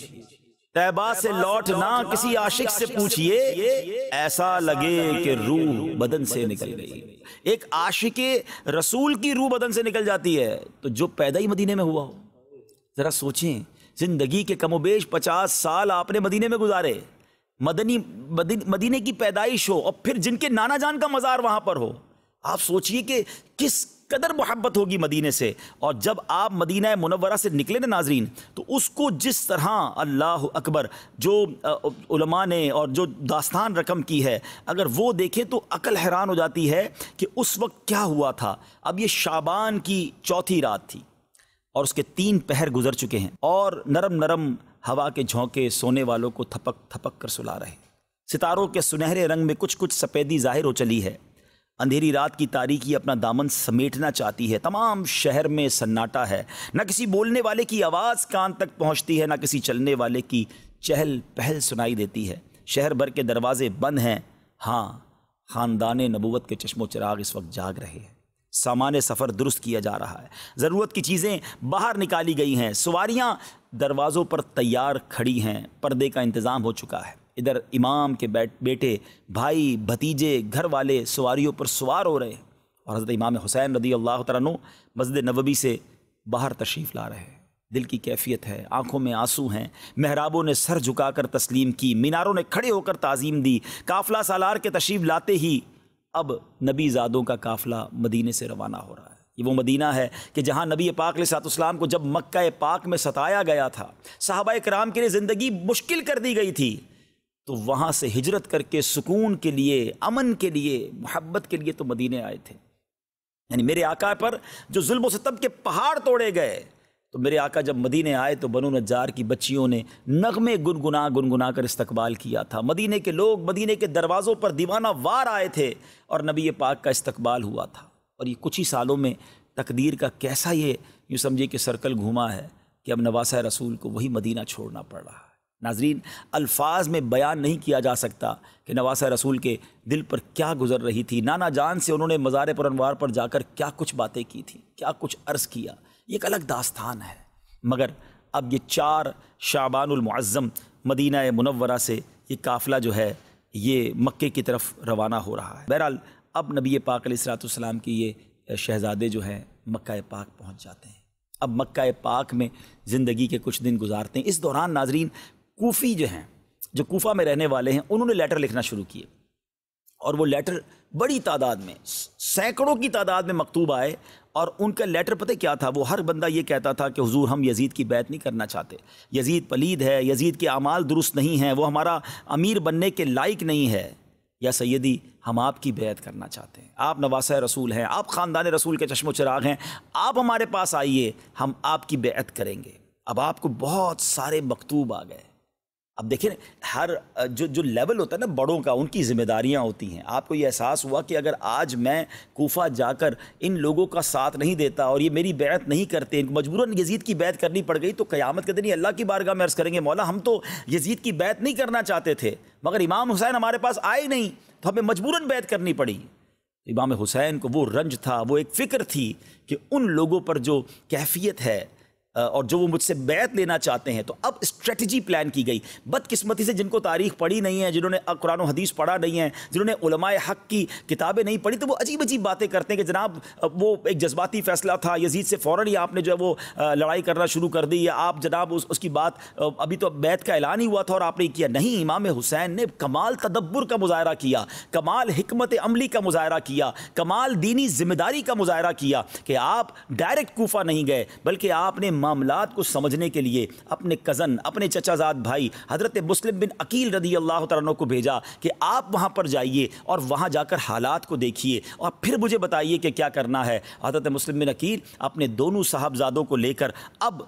तैबा से लौट ना किसी आशिक से पूछिए ऐसा लगे कि रूह बदन से निकल गई एक आशिक रसूल की रूह बदन से निकल जाती है तो जो पैदा ही मदीने में हुआ हो ज़रा सोचें ज़िंदगी के कमो बेश पचास साल आपने मदीने में गुजारे मदनी मदी मदीने की पैदाइश हो और फिर जिनके नाना जान का मज़ार वहाँ पर हो आप सोचिए कि किस कदर मोहब्बत होगी मदीने से और जब आप मदीना मुनवरा से निकले ना नाजरीन तो उसको जिस तरह अल्लाह अकबर जो उलमा ने और जो दास्तान रकम की है अगर वो देखें तो अकल हैरान हो जाती है कि उस वक्त क्या हुआ था अब ये शाबान की चौथी रात थी और उसके तीन पहर गुजर चुके हैं और नरम नरम हवा के झोंके सोने वालों को थपक थपक कर सुला रहे सितारों के सुनहरे रंग में कुछ कुछ सफ़ेदी जाहिर हो चली है अंधेरी रात की तारीखी अपना दामन समेटना चाहती है तमाम शहर में सन्नाटा है न किसी बोलने वाले की आवाज़ कान तक पहुंचती है न किसी चलने वाले की चहल पहल सुनाई देती है शहर भर के दरवाजे बंद हैं हाँ ख़ानदान नबूवत के चश्मो चिराग इस वक्त जाग रहे हैं सामान सफ़र दुरुस्त किया जा रहा है ज़रूरत की चीज़ें बाहर निकाली गई हैं सवारियाँ दरवाज़ों पर तैयार खड़ी हैं पर्दे का इंतज़ाम हो चुका है इधर इमाम के बेटे भाई भतीजे घर वाले सवारियों पर सवार हो रहे हैं और हज़रत इमाम हुसैन रदी अल्लाह तु मस्जिद नबी से बाहर तशरीफ़ ला रहे हैं दिल की कैफियत है आंखों में आंसू हैं महराबों ने सर झुकाकर तस्लीम की मीनारों ने खड़े होकर ताज़ीम दी काफला सालार के तशरीफ़ लाते ही अब नबी ज़ादों का काफ़िला मदीने से रवाना हो रहा है ये वो मदीना है कि जहाँ नबी पाक सातम को जब मक्का पाक में सताया गया था साहबा कराम के लिए ज़िंदगी मुश्किल कर दी गई थी तो वहाँ से हिजरत करके सुकून के लिए अमन के लिए मोहब्बत के लिए तो मदीने आए थे यानी मेरे आका पर जो जुल्म के पहाड़ तोड़े गए तो मेरे आका जब मदीने आए तो बनु नजार की बच्चियों ने नगमे गुनगुना गुनगुना कर इस्तकबाल किया था मदीने के लोग मदीने के दरवाज़ों पर दीवाना वार आए थे और नबी पाक का इस्तकबाल हुआ था और ये कुछ ही सालों में तकदीर का कैसा ये यूँ समझिए कि सर्कल घूमा है कि अब नवासा रसूल को वही मदीना छोड़ना पड़ रहा है नाजरीन अल्फाज में बयान नहीं किया जा सकता कि नवासा रसूल के दिल पर क्या गुजर रही थी नाना जान से उन्होंने मज़ार पर अनवार पर जाकर क्या कुछ बातें की थी क्या कुछ अर्ज़ किया एक अलग दास्तान है मगर अब ये चार शाबानमज़म मदीना मुनवरा से ये काफ़िला जो है ये मक्के की तरफ रवाना हो रहा है बहरहाल अब नबी पाक सलाम की ये शहज़ादे जो हैं मक्का पाक पहुँच जाते हैं अब मक्का पाक में ज़िंदगी के कुछ दिन गुजारते हैं इस दौरान नाजरीन कोफ़ी जो हैं जो कोफ़ा में रहने वाले हैं उन्होंने लेटर लिखना शुरू किए और वो लेटर बड़ी तादाद में सैकड़ों की तादाद में मकतूब आए और उनका लेटर पता क्या था वो हर बंदा ये कहता था कि हुजूर हम यजीद की बैत नहीं करना चाहते यजीद पलीद है यजीद के अमाल दुरुस्त नहीं हैं वो हमारा अमीर बनने के लायक नहीं है या सैदी हम आपकी बैत करना चाहते हैं आप नवास रसूल हैं आप ख़ानदान रसूल के चश्मो चिराग हैं आप हमारे पास आइए हम आपकी बैत करेंगे अब आपको बहुत सारे मकतूब आ गए अब देखिए हर जो जो लेवल होता है ना बड़ों का उनकी जिम्मेदारियां होती हैं आपको ये एहसास हुआ कि अगर आज मैं कोफा जाकर इन लोगों का साथ नहीं देता और ये मेरी बैत नहीं करते मजबूरन यजीद की बैत करनी पड़ गई तो क़यामत के दिन ही अल्लाह की बारगाह में अर्ज़ करेंगे मौला हम तो यजीद की बैत नहीं करना चाहते थे मगर इमाम हुसैन हमारे पास आए नहीं तो हमें मजबूरन बैत करनी पड़ी इमाम हुसैन को वो रंज था वो एक फ़िक्र थी कि उन लोगों पर जो कैफियत है और जो वो मुझसे बैत लेना चाहते हैं तो अब स्ट्रेटजी प्लान की गई बदकिस्मती से जिनको तारीख पढ़ी नहीं है जिन्होंने कुरान हदीस पढ़ा नहीं है जिन्होंने उलमाए हक की किताबें नहीं पढ़ी तो वो अजीब अजीब बातें करते हैं कि जनाब वो एक जज्बाती फैसला था यजीद से फ़ौर ही आपने जो है वो लड़ाई करना शुरू कर दी या आप जनाब उस, उसकी बात अभी तो बैत का ऐलान ही हुआ था और आपने किया नहीं इमाम हुसैन ने कमाल तदब्बर का मुजाहरा किया कमाल हमत अमली का मुजाहरा किया कमाल दीनी जिम्मेदारी का मुजाहरा किया कि आप डायरेक्ट कोफा नहीं गए बल्कि आपने मामला को समझने के लिए अपने कज़न अपने चचाजाद भाई हज़रत मुस्लिम बिन अकील रदी अल्लाह तन को भेजा कि आप वहाँ पर जाइए और वहाँ जाकर हालात को देखिए और फिर मुझे बताइए कि क्या करना है हज़रत मुस्लिम बिन अकील अपने दोनों साहबजादों को लेकर अब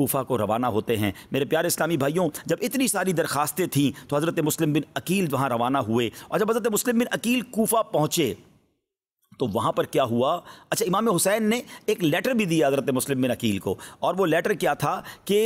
कोफा को रवाना होते हैं मेरे प्यारे इस्लामी भाइयों जब इतनी सारी दरखास्तें थीं तो हज़रत मुस्लिम बिन अकील वहाँ रवाना हुए और जब हज़रत मुस्लिम बिन अकील कोफा पहुँचे तो वहाँ पर क्या हुआ अच्छा इमाम हुसैन ने एक लेटर भी दिया हज़रत मुस्लिम बिन अकील को और वो लेटर क्या था कि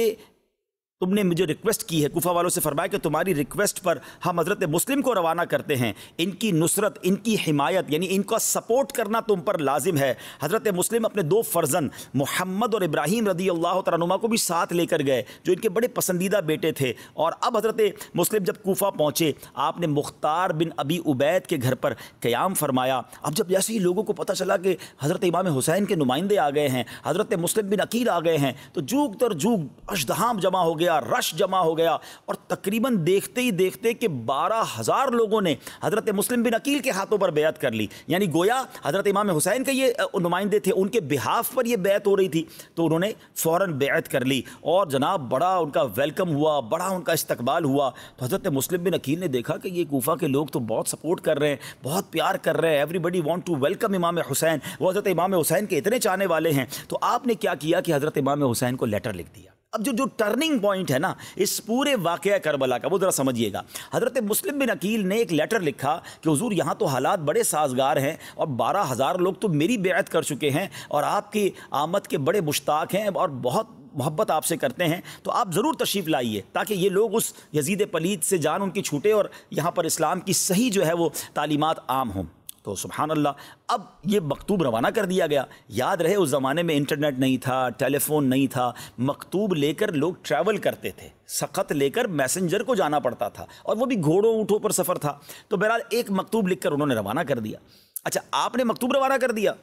तुमने मुझे रिक्वेस्ट की है गुफा वालों से फरमाया कि तुम्हारी रिक्वेस्ट पर हम हज़रत मुस्लिम को रवाना करते हैं इनकी नुसरत इनकी हिमायत यानी इनका सपोर्ट करना तुम पर लाजिम है हज़रत मुस्लिम अपने दो फ़र्जन मोहम्मद और इब्राहिम रदी अल्लाह तरुमा को भी साथ लेकर गए जो इनके बड़े पसंदीदा बेटे थे और अब हज़रत मुस्लिम जब कोफा पहुँचे आपने मुख्तार बिन अबी उबैद के घर पर क़्याम फरमाया अब जब जैसे ही लोगों को पता चला कि हज़रत इमाम हुसैन के नुमाइंदे आ गए हैं हज़रत मुस्लिम बिन अकील आ गए हैं तो जूग दर जूग अशदहाम जमा हो गया गया रश जमा हो गया और तकरीबन देखते ही देखते कि बारह हज़ार लोगों ने हज़रत मुस्लिम बिन अकील के हाथों पर बैत कर ली यानी गोया हज़रत इमाम हुसैन के ये नुमाइंदे थे उनके बिहाफ पर यह बैत हो रही थी तो उन्होंने फ़ौर बैत कर ली और जनाब बड़ा उनका वेलकम हुआ बड़ा उनका इस्तकबाल हुआ तो हज़रत मुस्लिम बिन अकील ने देखा कि ये गुफा के लोग तो बहुत सपोर्ट कर रहे हैं बहुत प्यार कर रहे हैं एवरीबडी वॉन्ट टू वेलकम इमाम हुसैन वो हज़रत इमाम हुसैन के इतने चाहने वाले हैं तो आपने क्या किया कि हज़रत इमाम हुसैन को लेटर लिख दिया अब जो जो टर्निंग पॉइंट है ना इस पूरे वाक़ करबला का वो ज़रा समझिएगा हज़रत मुस्लिम बिन अकील ने एक लेटर लिखा कि हजूर यहाँ तो हालात बड़े साजगार हैं और बारह हज़ार लोग तो मेरी बेअत कर चुके हैं और आपकी आमद के बड़े मुश्ताक हैं और बहुत मोहब्बत आपसे करते हैं तो आप ज़रूर तशरीफ़ लाइए ताकि ये लोग उस यजीद पलीत से जान उनकी छूटे और यहाँ पर इस्लाम की सही जो है वो तालीमत आम हों तो सुबहान अल्लाह अब ये मकतूब रवाना कर दिया गया याद रहे उस ज़माने में इंटरनेट नहीं था टेलीफोन नहीं था मकतूब लेकर लोग ट्रैवल करते थे सख़त लेकर मैसेंजर को जाना पड़ता था और वो भी घोड़ों ऊँटों पर सफ़र था तो बहरहाल एक मकतूब लिख कर उन्होंने रवाना कर दिया अच्छा आपने मकतूब रवाना कर दिया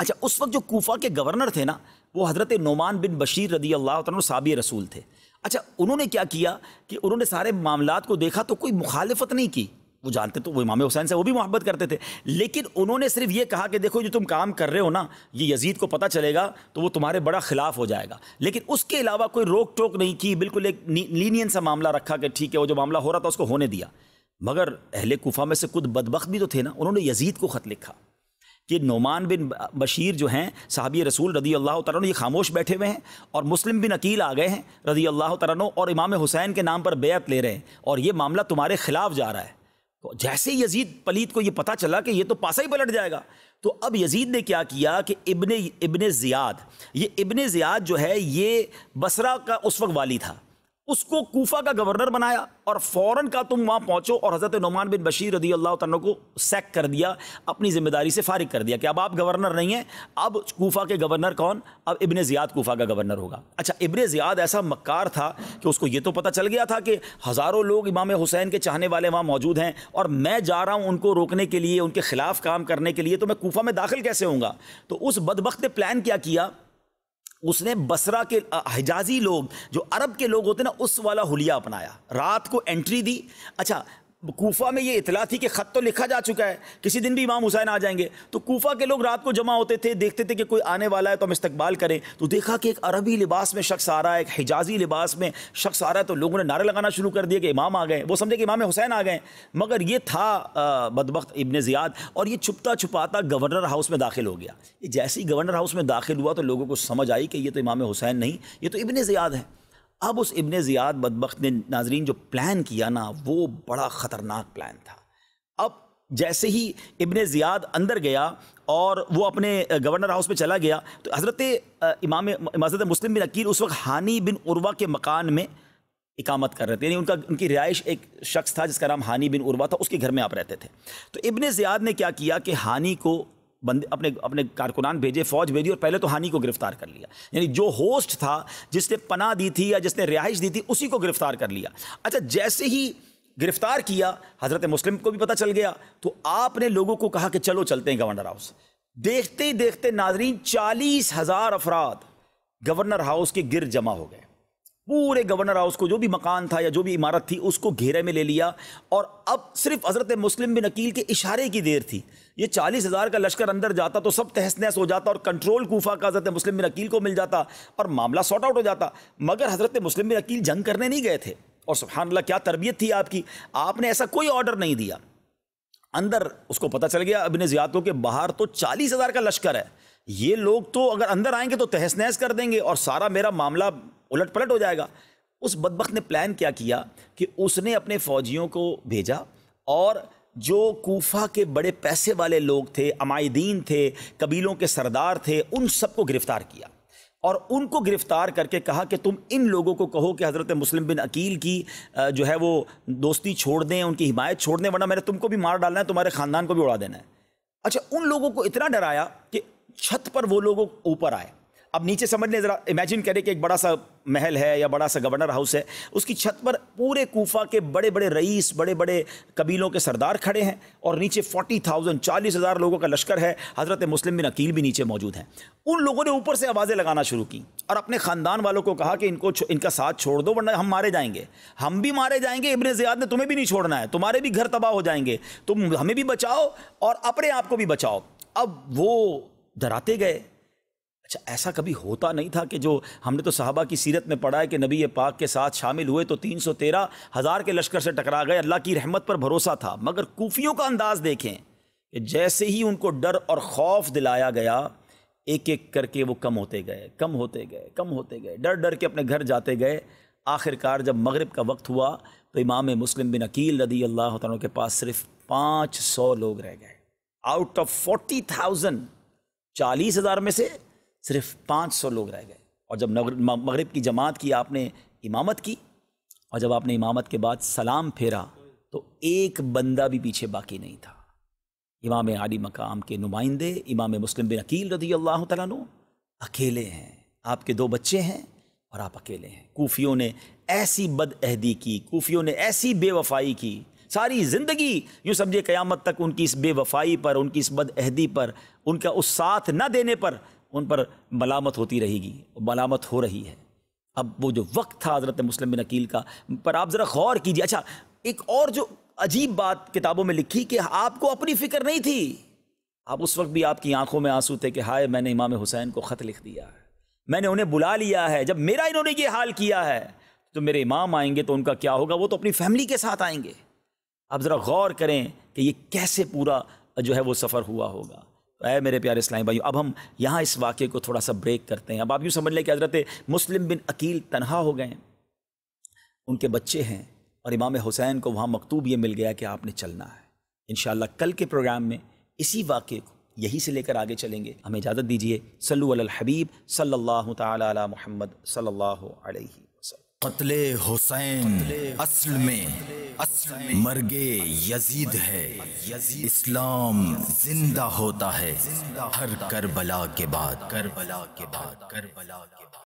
अच्छा उस वक्त जो कोफा के गवर्नर थे ना वो हज़रत नुमान बिन बशीर रदी अल्लाह साबी रसूल थे अच्छा उन्होंने क्या किया कि उन्होंने सारे मामला को देखा तो कोई मुखालफत नहीं की वो जानते तो वो इमाम हुसैन से वो भी मोहब्बत करते थे लेकिन उन्होंने सिर्फ ये कहा कि देखो जो तुम काम कर रहे हो ना ये यजीद को पता चलेगा तो वो तुम्हारे बड़ा ख़िलाफ़ हो जाएगा लेकिन उसके अलावा कोई रोक टोक नहीं की बिल्कुल एक लीनियन सा मामला रखा कि ठीक है वो जो मामला हो रहा था उसको होने दिया मगर अहले कोफा में से खुद बदबक भी तो थे ना उन्होंने यजीद को ख़त लिखा कि नोमान बिन बशीर जो हैं साहबी रसूल रदी अल्लाह तन ये खामोश बैठे हुए हैं और मुस्लिम बिन अकील आ गए हैं रदी अल्लाह तन और इमाम हुसैन के नाम पर बेत ले रहे हैं और ये मामला तुम्हारे ख़िलाफ़ जा रहा है तो जैसे यजीद पलीत को ये पता चला कि ये तो पासा ही पलट जाएगा तो अब यजीद ने क्या किया कि इबन इबन ज़ियाद ये इबन ज़ियाद जो है ये बसरा का उस वक्त वाली था उसको कोफा का गवर्नर बनाया और फ़ौरन का तुम वहां पहुँचो और हज़रत नुमान बिन बशीर रदी अल्लाह तन को सेक कर दिया अपनी ज़िम्मेदारी से फारिग कर दिया कि अब आप गवर्नर नहीं हैं अब कोफा के गवर्नर कौन अब इब्ने ज़ियाद कोफा का गवर्नर होगा अच्छा इब्ने ज़ियाद ऐसा मक्कार था कि उसको ये तो पता चल गया था कि हज़ारों लोग इमाम हुसैन के चाहने वाले वहाँ मौजूद हैं और मैं जा रहा हूँ उनको रोकने के लिए उनके ख़िलाफ़ काम करने के लिए तो मैं कोफा में दाखिल कैसे होऊंगा तो उस बदबक ने प्लान क्या किया उसने बसरा के हिजाजी लोग जो अरब के लोग होते ना उस वाला हुलिया अपनाया रात को एंट्री दी अच्छा कोफा में ये इतला थी कि ख़त तो लिखा जा चुका है किसी दिन भी इमाम हुसैन आ जाएंगे तो कोफा के लोग रात को जमा होते थे देखते थे कि कोई आने वाला है तो हम इस्तकबाल करें तो देखा कि एक अरबी लिबास में शख्स आ रहा है एक हिजाजी लिबास में शख्स आ रहा है तो लोगों ने नारे लगाना शुरू कर दिया कि इमाम आ गए वो समझे कि इमाम हुसैन आ गए मगर ये था बदबक इबन ज़ियाद और ये छुपता छुपाता गवर्नर हाउस में दाखिल हो गया जैसे ही गवर्नर हाउस में दाखिल हुआ तो लोगों को समझ आई कि ये तो इमाम हुसैन नहीं ये तो इबन ज़ियाद है अब उस इब्ने ज़ियाद बदबख्त ने नाजरीन जो प्लान किया ना वो बड़ा ख़तरनाक प्लान था अब जैसे ही इबन ज़ियाद अंदर गया और वो अपने गवर्नर हाउस में चला गया तो हज़रत इमाम हज़रत मुस्लिम बिन अकील उस वक्त हानी बिन उर्वा के मकान में इकामत कर रहे थे यानी उनका उनकी रिहाइश एक शख्स था जिसका नाम हानी बिन उर्वा था उसके घर में आप रहते थे तो इब्ने ज़ियाद ने क्या किया कि हानी को बंदे अपने अपने कारकुनान भेजे फौज भेजी और पहले तो हानि को गिरफ्तार कर लिया यानी जो होस्ट था जिसने पना दी थी या जिसने रिहाइश दी थी उसी को गिरफ्तार कर लिया अच्छा जैसे ही गिरफ्तार किया हज़रत मुस्लिम को भी पता चल गया तो आपने लोगों को कहा कि चलो चलते हैं गवर्नर हाउस देखते ही देखते नाजरीन चालीस हज़ार अफराद गवर्नर हाउस के गिर जमा हो गए पूरे गवर्नर हाउस को जो भी मकान था या जो भी इमारत थी उसको घेरे में ले लिया और अब सिर्फ हज़रत मुस्लिम बिन अकील के इशारे की देर थी ये चालीस हज़ार का लश्कर अंदर जाता तो सब तहस नहस हो जाता और कंट्रोल कोफा का हज़रत मुस्लिम बिन अकील को मिल जाता और मामला सॉर्ट आउट हो जाता मगर हज़रत मुस्लिम बिन अकील जंग करने नहीं गए थे और सुबहानल्ला क्या तरबियत थी आपकी आपने ऐसा कोई ऑर्डर नहीं दिया अंदर उसको पता चल गया अबिन ज़ियातों के बाहर तो चालीस हज़ार का लश्कर है ये लोग तो अगर अंदर आएंगे तो तहस नहस कर देंगे और सारा मेरा मामला उलट पलट हो जाएगा उस बदबक ने प्लान क्या किया कि उसने अपने फौजियों को भेजा और जो कोफा के बड़े पैसे वाले लोग थे अमायदीन थे कबीलों के सरदार थे उन सबको गिरफ्तार किया और उनको गिरफ्तार करके कहा कि तुम इन लोगों को कहो कि हज़रत मुस्लिम बिन अकील की जो है वो दोस्ती छोड़ दें उनकी हिमायत छोड़ दें वरना मैंने तुमको भी मार डालना है तुम्हारे ख़ानदान को भी उड़ा देना है अच्छा उन लोगों को इतना डराया कि छत पर वो लोग ऊपर आए अब नीचे समझ लें ज़रा इमेजिन करें कि एक बड़ा सा महल है या बड़ा सा गवर्नर हाउस है उसकी छत पर पूरे कोफा के बड़े बड़े रईस बड़े बड़े कबीलों के सरदार खड़े हैं और नीचे फोर्टी थाउजेंड चालीस हज़ार लोगों का लश्कर है हज़रत मुस्लिम बिन अकील भी नीचे मौजूद हैं उन लोगों ने ऊपर से आवाज़ें लगाना शुरू की और अपने ख़ानदान वालों को कहा कि इनको इनका साथ छोड़ दो वरना हम मारे जाएंगे हम भी मारे जाएंगे इबन ज़ियाद ने तुम्हें भी नहीं छोड़ना है तुम्हारे भी घर तबाह हो जाएंगे तुम हमें भी बचाओ और अपने आप को भी बचाओ अब वो डराते गए अच्छा ऐसा कभी होता नहीं था कि जो हमने तो साहबा की सीरत में पढ़ा है कि नबी पाक के साथ शामिल हुए तो तीन सौ तेरह हज़ार के लश्कर से टकरा गए अल्लाह की रहमत पर भरोसा था मगर कोफियों का अंदाज़ देखें कि जैसे ही उनको डर और खौफ दिलाया गया एक एक करके वो कम होते गए कम होते गए कम होते गए डर डर के अपने घर जाते गए आखिरकार जब मगरब का वक्त हुआ तो इमाम मुस्लिम बिन अकील रदी अल्लाह तु के पास सिर्फ पाँच सौ लोग रह गए आउट ऑफ फोर्टी थाउजेंड चालीस हज़ार में से सिर्फ 500 लोग रह गए और जब मगरब की जमात की आपने इमामत की और जब आपने इमामत के बाद सलाम फेरा तो एक बंदा भी पीछे बाकी नहीं था इमाम आली मकाम के नुमाइंदे इमाम मुस्लिम बिन अकील रदी अल्लाह तु अकेले हैं आपके दो बच्चे हैं और आप अकेले हैं कोफियों ने ऐसी बदअहदी की कोफियों ने ऐसी बेवफाई की सारी ज़िंदगी यूँ समझे क़यामत तक उनकी इस बेवफाई पर उनकी इस बदअहदी पर उनका उस साथ न देने पर उन पर मलामत होती रहेगी मलामत हो रही है अब वो जो वक्त था हज़रत मुस्लिम बिन अकील का पर आप ज़रा गौर कीजिए अच्छा एक और जो अजीब बात किताबों में लिखी कि आपको अपनी फ़िक्र नहीं थी आप उस वक्त भी आपकी आंखों में आंसू थे कि हाय मैंने इमाम हुसैन को ख़त लिख दिया है मैंने उन्हें बुला लिया है जब मेरा इन्होंने ये हाल किया है तो मेरे इमाम आएंगे तो उनका क्या होगा वो तो अपनी फैमिली के साथ आएंगे आप ज़रा गौर करें कि ये कैसे पूरा जो है वो सफ़र हुआ होगा ऐ मेरे प्यारे इस्लाम भाई अब हम यहाँ इस वाक़े को थोड़ा सा ब्रेक करते हैं अब आप यूँ समझ लें कि हज़रत मुस्लिम बिन अकील तनहा हो गए उनके बच्चे हैं और इमाम हुसैन को वहाँ मकतूब ये मिल गया कि आपने चलना है इन कल के प्रोग्राम में इसी वाक्य को यही से लेकर आगे चलेंगे हमें इजाज़त दीजिए सल्लु अल हबीब सल्ला तहम्मद सल्ला कत्ले हुसैन असल में असल मरगे यजीद है इस्लाम जिंदा होता है हर करबला के बाद करबला के बाद करबला के बाद